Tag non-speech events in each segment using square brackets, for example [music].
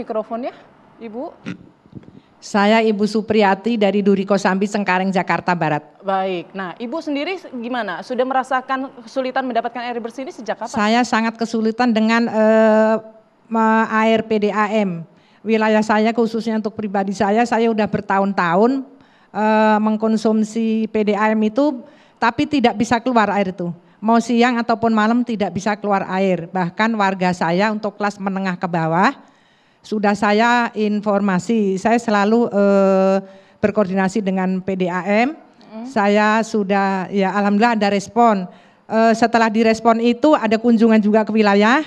mikrofonnya, Ibu. Saya Ibu Supriyati dari Duri Kosambi, Cengkareng, Jakarta Barat. Baik, nah Ibu sendiri gimana? Sudah merasakan kesulitan mendapatkan air bersih ini sejak kapan? Saya sangat kesulitan dengan uh, air PDAM. Wilayah saya khususnya untuk pribadi saya, saya sudah bertahun-tahun uh, mengkonsumsi PDAM itu, tapi tidak bisa keluar air itu. Mau siang ataupun malam tidak bisa keluar air. Bahkan warga saya untuk kelas menengah ke bawah, sudah saya informasi, saya selalu eh, berkoordinasi dengan PDAM. Hmm. Saya sudah ya alhamdulillah ada respon. Eh, setelah direspon itu ada kunjungan juga ke wilayah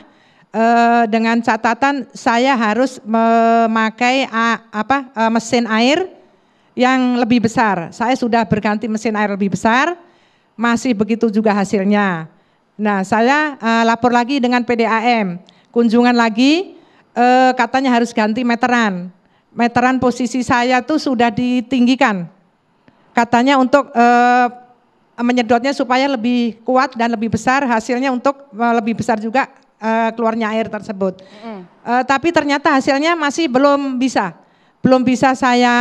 eh, dengan catatan saya harus memakai a, apa a, eh, mesin air yang lebih besar. Saya sudah berganti mesin air lebih besar, masih begitu juga hasilnya. Nah, saya uh, lapor lagi dengan PDAM, kunjungan lagi eh, katanya harus ganti meteran. Meteran posisi saya tuh sudah ditinggikan. Katanya untuk eh, menyedotnya supaya lebih kuat dan lebih besar, hasilnya untuk eh, lebih besar juga eh, keluarnya air tersebut. Mm. Eh, tapi ternyata hasilnya masih belum bisa. Belum bisa saya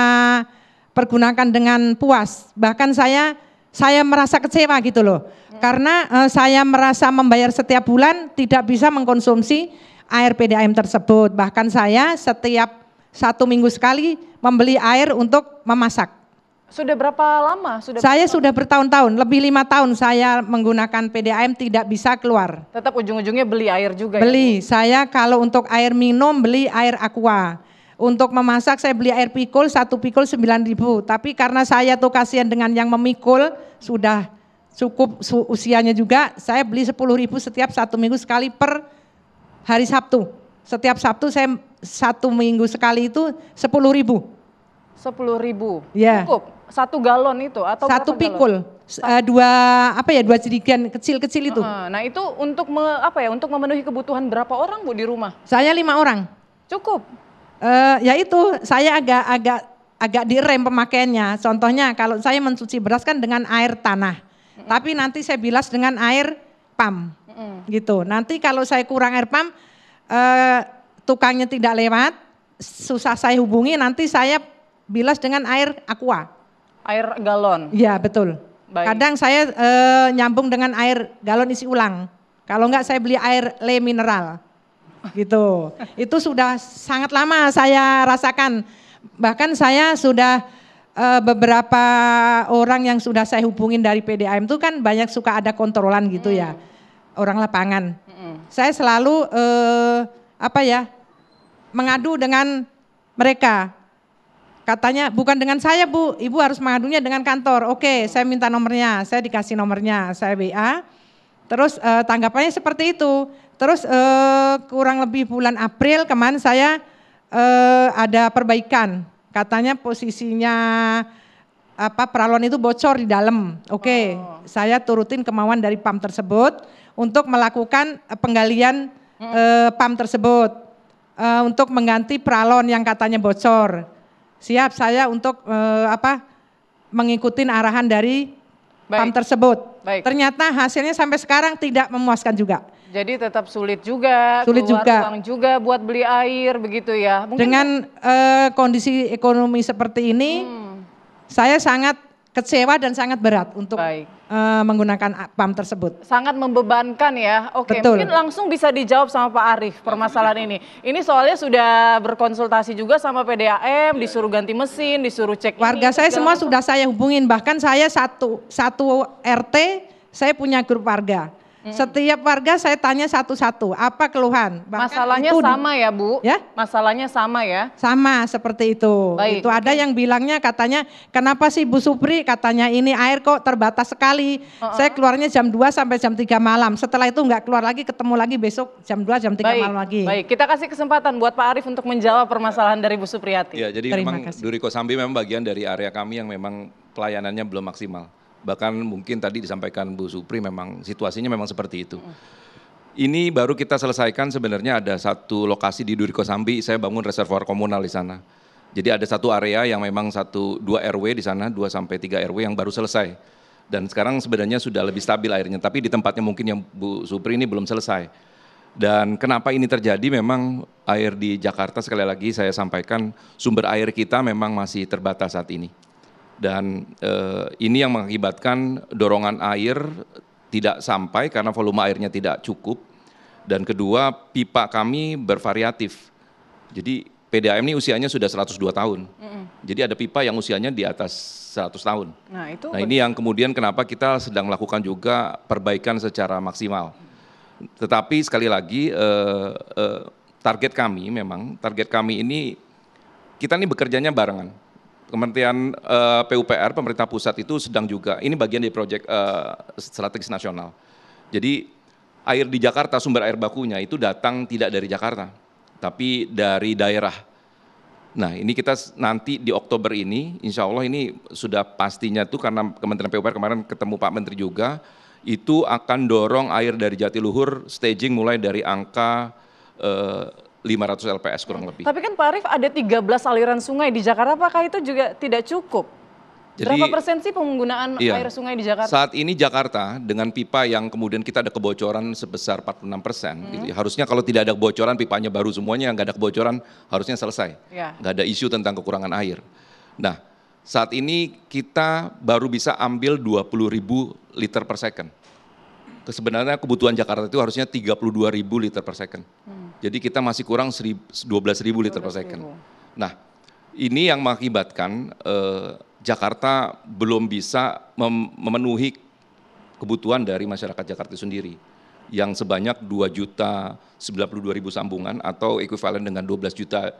pergunakan dengan puas. Bahkan saya saya merasa kecewa gitu loh. Mm. Karena uh, saya merasa membayar setiap bulan tidak bisa mengkonsumsi air PDAM tersebut. Bahkan saya setiap satu minggu sekali membeli air untuk memasak. Sudah berapa lama? Sudah saya berapa? sudah bertahun-tahun, lebih lima tahun saya menggunakan PDAM tidak bisa keluar. Tetap ujung-ujungnya beli air juga ya, beli. ya? saya kalau untuk air minum beli air aqua. Untuk memasak saya beli air pikul, satu pikul sembilan ribu. Tapi karena saya tuh kasihan dengan yang memikul, sudah cukup usianya juga, saya beli sepuluh ribu setiap satu minggu sekali per hari Sabtu. Setiap Sabtu saya satu minggu sekali itu sepuluh ribu. Sepuluh ribu. Ya. Cukup satu galon itu atau satu pikul uh, dua apa ya dua jerigen kecil-kecil itu. Uh, nah itu untuk me, apa ya untuk memenuhi kebutuhan berapa orang bu di rumah? Saya lima orang. Cukup. Uh, ya itu saya agak agak agak direm pemakaiannya. Contohnya kalau saya mencuci beras kan dengan air tanah, mm -hmm. tapi nanti saya bilas dengan air pam. Mm. Gitu. Nanti kalau saya kurang air pump, eh, tukangnya tidak lewat, susah saya hubungi, nanti saya bilas dengan air aqua. Air galon. Iya betul. Baik. Kadang saya eh, nyambung dengan air galon isi ulang. Kalau enggak saya beli air le mineral. Gitu. [laughs] Itu sudah sangat lama saya rasakan. Bahkan saya sudah uh, beberapa orang yang sudah saya hubungin dari PDAM itu kan banyak suka ada kontrolan gitu hmm. ya. Mm orang lapangan. Mm-hmm. Saya selalu eh, apa ya mengadu dengan mereka. Katanya bukan dengan saya bu, ibu harus mengadunya dengan kantor. Oke, saya minta nomornya, saya dikasih nomornya, saya WA. Terus eh, tanggapannya seperti itu. Terus eh, kurang lebih bulan April kemarin saya eh, ada perbaikan. Katanya posisinya apa peralon itu bocor di dalam. Oke, okay. oh. saya turutin kemauan dari PAM tersebut untuk melakukan eh, penggalian uh, eh, PAM tersebut uh, untuk mengganti pralon yang katanya bocor. Siap saya untuk uh, apa mengikuti arahan dari Baik. PAM tersebut. Baik. Ternyata hasilnya sampai sekarang tidak memuaskan juga. Jadi tetap sulit juga, sulit juga, uang juga buat beli air begitu ya. Mungkin Dengan uh, kondisi ekonomi seperti ini, hmm. saya sangat kecewa dan sangat berat untuk Baik. Eh, menggunakan PAM tersebut. Sangat membebankan ya. Oke, Betul. mungkin langsung bisa dijawab sama Pak Arif permasalahan ini. Ini soalnya sudah berkonsultasi juga sama PDAM, disuruh ganti mesin, disuruh cek. Warga ini, saya semua langsung. sudah saya hubungin, bahkan saya satu satu RT saya punya grup warga. Setiap warga saya tanya satu-satu, apa keluhan? Bahkan Masalahnya itu, sama ya Bu? Ya? Masalahnya sama ya? Sama seperti itu. Baik. Itu ada yang bilangnya katanya, kenapa sih Bu Supri katanya ini air kok terbatas sekali. Uh -uh. Saya keluarnya jam 2 sampai jam 3 malam. Setelah itu nggak keluar lagi, ketemu lagi besok jam 2 jam 3 Baik. malam lagi. Baik, kita kasih kesempatan buat Pak Arief untuk menjawab permasalahan dari Bu Supriyati. Ya, jadi Terima memang kasih. Duriko Sambi memang bagian dari area kami yang memang pelayanannya belum maksimal bahkan mungkin tadi disampaikan Bu Supri memang situasinya memang seperti itu. Ini baru kita selesaikan sebenarnya ada satu lokasi di Duriko Sambi saya bangun reservoir komunal di sana. Jadi ada satu area yang memang satu dua RW di sana dua sampai tiga RW yang baru selesai. Dan sekarang sebenarnya sudah lebih stabil airnya, tapi di tempatnya mungkin yang Bu Supri ini belum selesai. Dan kenapa ini terjadi memang air di Jakarta sekali lagi saya sampaikan sumber air kita memang masih terbatas saat ini dan eh, ini yang mengakibatkan dorongan air tidak sampai karena volume airnya tidak cukup dan kedua pipa kami bervariatif jadi PDAM ini usianya sudah 102 tahun mm -hmm. jadi ada pipa yang usianya di atas 100 tahun nah, itu nah ini yang kemudian kenapa kita sedang melakukan juga perbaikan secara maksimal tetapi sekali lagi eh, eh, target kami memang target kami ini kita ini bekerjanya barengan Kementerian uh, eh, PUPR pemerintah pusat itu sedang juga ini bagian dari proyek uh, eh, strategis nasional. Jadi air di Jakarta sumber air bakunya itu datang tidak dari Jakarta tapi dari daerah. Nah ini kita nanti di Oktober ini insya Allah ini sudah pastinya tuh karena Kementerian PUPR kemarin ketemu Pak Menteri juga itu akan dorong air dari Jatiluhur staging mulai dari angka eh, 500 LPS kurang lebih. Tapi kan Pak Arief ada 13 aliran sungai di Jakarta, apakah itu juga tidak cukup? Jadi, Berapa persen sih penggunaan iya, air sungai di Jakarta? Saat ini Jakarta dengan pipa yang kemudian kita ada kebocoran sebesar 46 persen, hmm. gitu, ya. harusnya kalau tidak ada kebocoran pipanya baru semuanya, nggak ada kebocoran harusnya selesai, ya. nggak ada isu tentang kekurangan air. Nah saat ini kita baru bisa ambil 20 ribu liter per second sebenarnya kebutuhan Jakarta itu harusnya 32 ribu liter per second. Hmm. Jadi kita masih kurang 12 ribu liter 12 per second. Ribu. Nah, ini yang mengakibatkan eh, Jakarta belum bisa mem memenuhi kebutuhan dari masyarakat Jakarta sendiri yang sebanyak 2 juta 92 ribu sambungan atau ekuivalen dengan 12 juta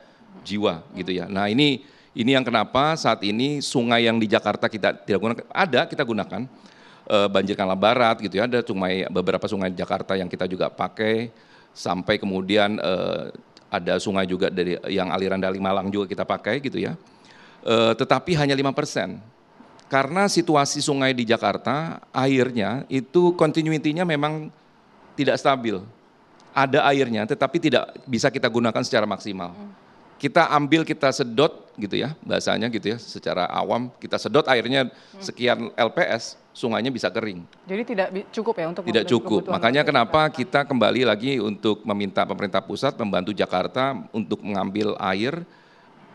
jiwa hmm. gitu ya. Nah ini ini yang kenapa saat ini sungai yang di Jakarta kita tidak gunakan ada kita gunakan, uh, banjir kanal barat gitu ya, ada cuma beberapa sungai Jakarta yang kita juga pakai sampai kemudian uh, ada sungai juga dari yang aliran dari Malang juga kita pakai gitu ya. Uh, tetapi hanya lima persen karena situasi sungai di Jakarta airnya itu continuity memang tidak stabil. Ada airnya tetapi tidak bisa kita gunakan secara maksimal kita ambil kita sedot gitu ya bahasanya gitu ya secara awam kita sedot airnya sekian LPS sungainya bisa kering. Jadi tidak cukup ya untuk tidak cukup. Makanya kenapa kita, kita kembali lagi untuk meminta pemerintah pusat membantu Jakarta untuk mengambil air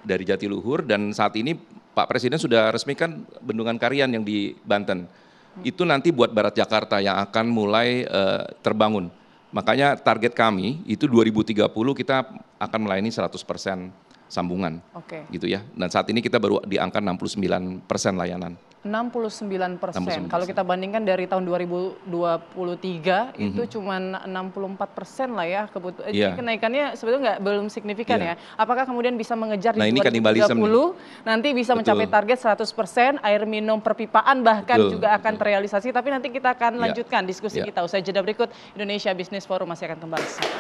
dari Jatiluhur dan saat ini Pak Presiden sudah resmikan bendungan Karian yang di Banten. Hmm. Itu nanti buat Barat Jakarta yang akan mulai uh, terbangun. Makanya target kami itu 2030 kita akan melayani 100% sambungan. Okay. Gitu ya. Dan saat ini kita baru di angka 69 persen layanan. 69 persen. Kalau kita bandingkan dari tahun 2023 mm-hmm. itu cuma 64 persen lah ya kebutuhan. Yeah. Jadi iya. kenaikannya sebetulnya nggak belum signifikan yeah. ya. Apakah kemudian bisa mengejar nah, kan di 2030 nanti bisa Betul. mencapai target 100 persen air minum perpipaan bahkan Betul. juga akan terrealisasi. Tapi nanti kita akan iya. lanjutkan yeah. diskusi yeah. kita usai jeda berikut Indonesia Business Forum masih akan kembali.